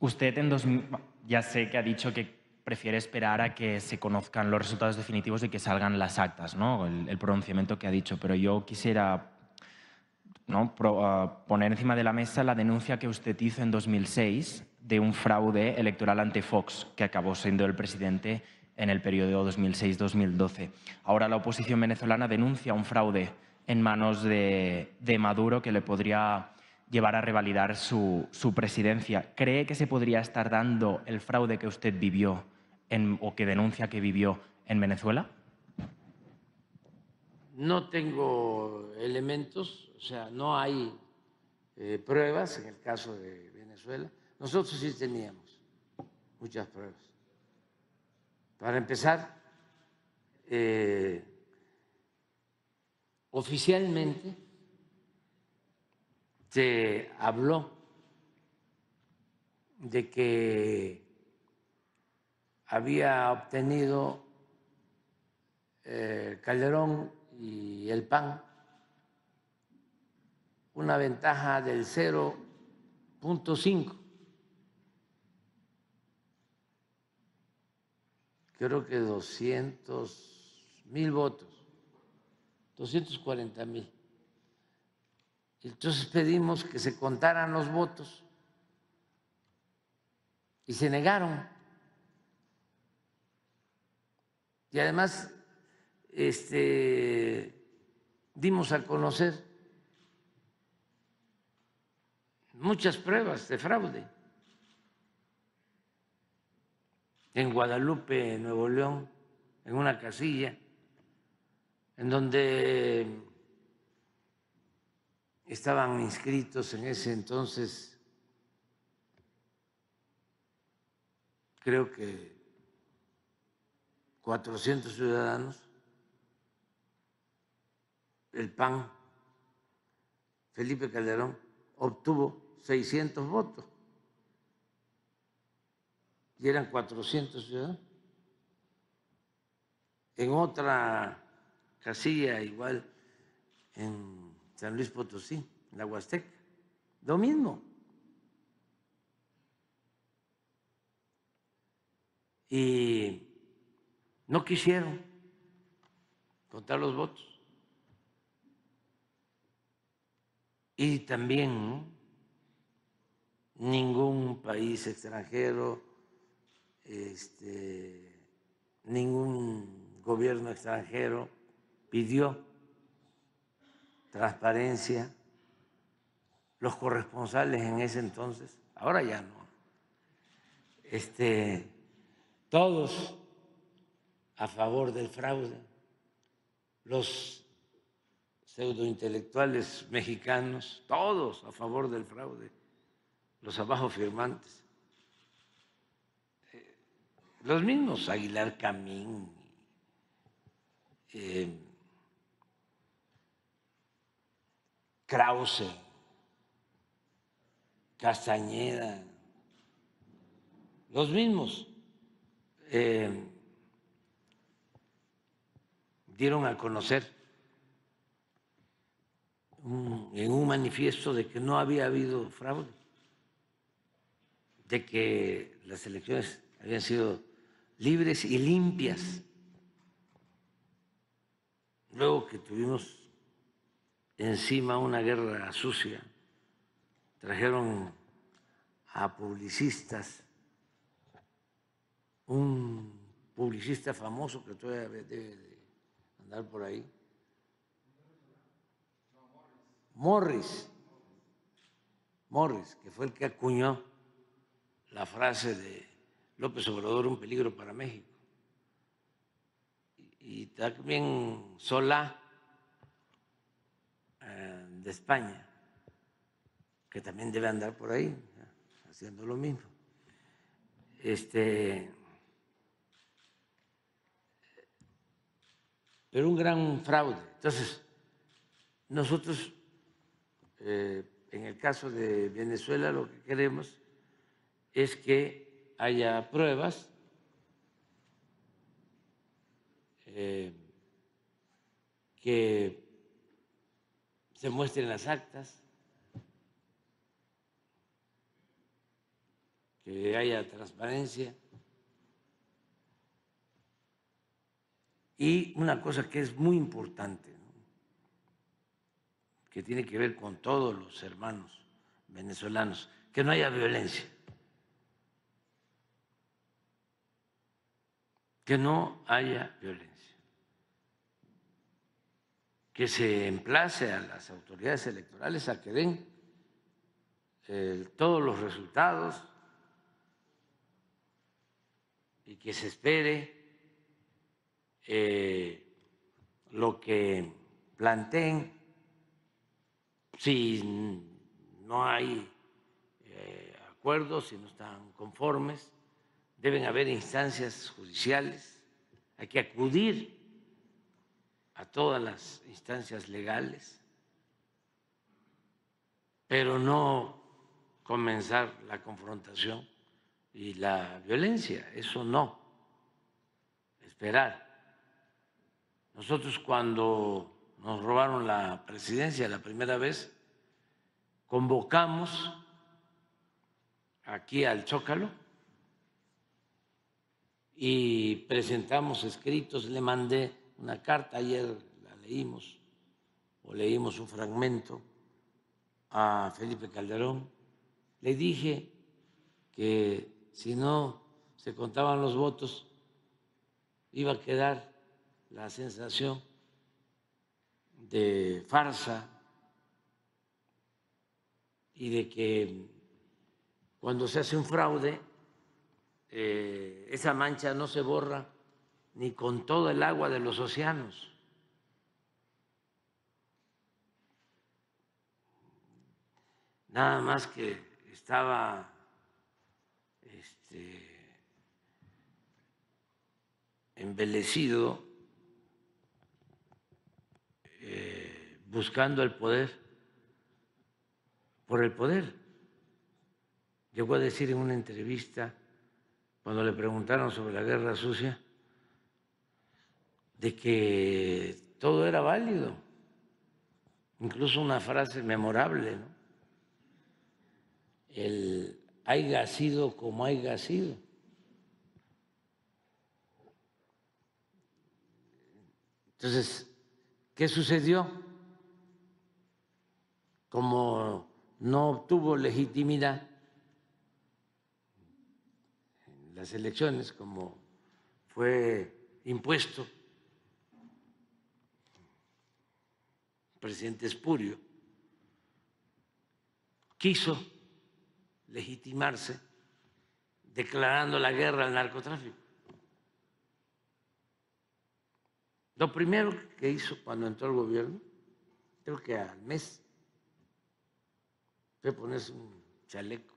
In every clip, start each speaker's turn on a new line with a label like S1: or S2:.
S1: Usted en 2000 ya sé que ha dicho que prefiere esperar a que se conozcan los resultados definitivos y que salgan las actas, ¿no? el, pronunciamiento que ha dicho, pero yo quisiera ah, poner encima de la mesa la denuncia que usted hizo en 2006 de un fraude electoral ante Fox, que acabó siendo el presidente en el periodo 2006-2012. Ahora la oposición venezolana denuncia un fraude en manos de Maduro que le podría llevar a revalidar su, su, presidencia. ¿Cree que se podría estar dando el fraude que usted vivió o que denuncia que vivió en Venezuela? No tengo elementos, o sea, no hay eh, pruebas en el caso de Venezuela. Nosotros sí teníamos muchas pruebas. Para empezar, eh, oficialmente, se habló de que había obtenido eh, Calderón y el PAN una ventaja del 0.5. Creo que 200 mil votos, 240 mil. Entonces pedimos que se contaran los votos y se negaron. Y además este, dimos a conocer muchas pruebas de fraude en Guadalupe, Nuevo León, en una casilla, en donde estaban inscritos en ese entonces, creo que 400 ciudadanos, el PAN, Felipe Calderón, obtuvo 600 votos y eran 400 ciudadanos. En otra casilla, igual en San Luis Potosí, la Huasteca. Lo mismo. Y no quisieron contar los votos. Y también ningún país extranjero, este, ningún gobierno extranjero pidió transparencia, los corresponsales en ese entonces, ahora ya no, este, todos a favor del fraude, los pseudointelectuales mexicanos, todos a favor del fraude, los abajo firmantes, eh, los mismos Aguilar Camín. Eh, Krause, Castañeda, los mismos eh, dieron a conocer en un manifiesto de que no había habido fraude, de que las elecciones habían sido libres y limpias. Luego que tuvimos encima una guerra sucia, trajeron a publicistas, un publicista famoso que todavía debe de andar por ahí, Morris, Morris, que fue el que acuñó la frase de López Obrador, un peligro para México. Y también Solá eh, de España, que también debe andar por ahí haciendo lo mismo. Este, pero un gran fraude. Entonces, nosotros, eh, en el caso de Venezuela, lo que queremos es que haya pruebas. Eh, que se muestren las actas, que haya transparencia. Y una cosa que es muy importante, que tiene que ver con todos los hermanos venezolanos, que no haya violencia, que no haya violencia que se emplace a las autoridades electorales a que den eh, todos los resultados y que se espere eh, lo que planteen si no hay eh, acuerdos, si no están conformes, deben haber instancias judiciales, hay que acudir a todas las instancias legales, pero no comenzar la confrontación y la violencia, eso no, esperar. Nosotros cuando nos robaron la presidencia la primera vez, convocamos aquí al chócalo y presentamos escritos, le mandé una carta, ayer la leímos o leímos un fragmento a Felipe Calderón, le dije que si no se contaban los votos iba a quedar la sensación de farsa y de que cuando se hace un fraude, eh, esa mancha no se borra ni con todo el agua de los océanos. Nada más que estaba este, embelecido eh, buscando el poder por el poder. Llegó a decir en una entrevista, cuando le preguntaron sobre la guerra sucia, de que todo era válido. Incluso una frase memorable, El haya sido como haya sido. Entonces, ¿qué sucedió? Como no obtuvo legitimidad en las elecciones, como fue impuesto presidente Espurio, quiso legitimarse declarando la guerra al narcotráfico. Lo primero que hizo cuando entró al gobierno, creo que al mes, fue ponerse un chaleco,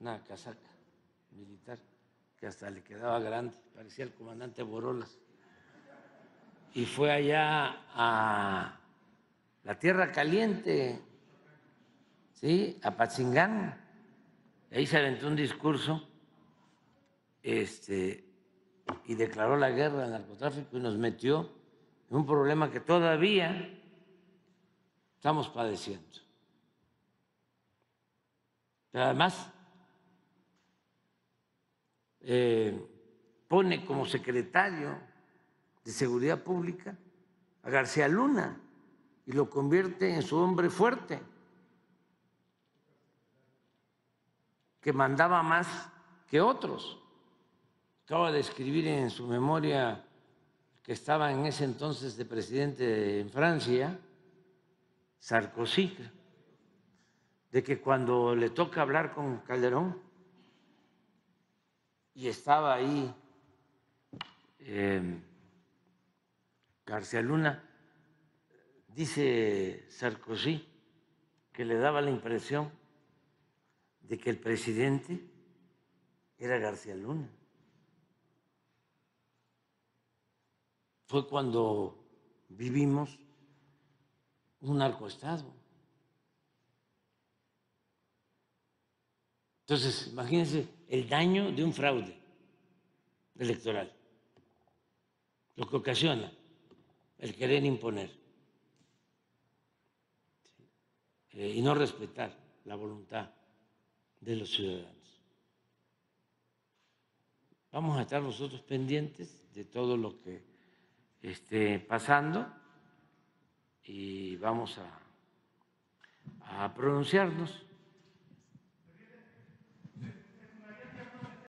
S1: una casaca militar que hasta le quedaba grande, parecía el comandante Borolas y fue allá a la Tierra Caliente, ¿sí? a Patzingán. Ahí se aventó un discurso este, y declaró la guerra al narcotráfico y nos metió en un problema que todavía estamos padeciendo. Pero además, eh, pone como secretario de Seguridad Pública a García Luna y lo convierte en su hombre fuerte, que mandaba más que otros. Acaba de escribir en su memoria que estaba en ese entonces de presidente en Francia, Sarkozy, de que cuando le toca hablar con Calderón, y estaba ahí eh, García Luna, dice Sarkozy que le daba la impresión de que el presidente era García Luna. Fue cuando vivimos un narcoestado. Entonces, imagínense el daño de un fraude electoral, lo que ocasiona el querer imponer eh, y no respetar la voluntad de los ciudadanos. Vamos a estar nosotros pendientes de todo lo que esté pasando y vamos a pronunciarnos.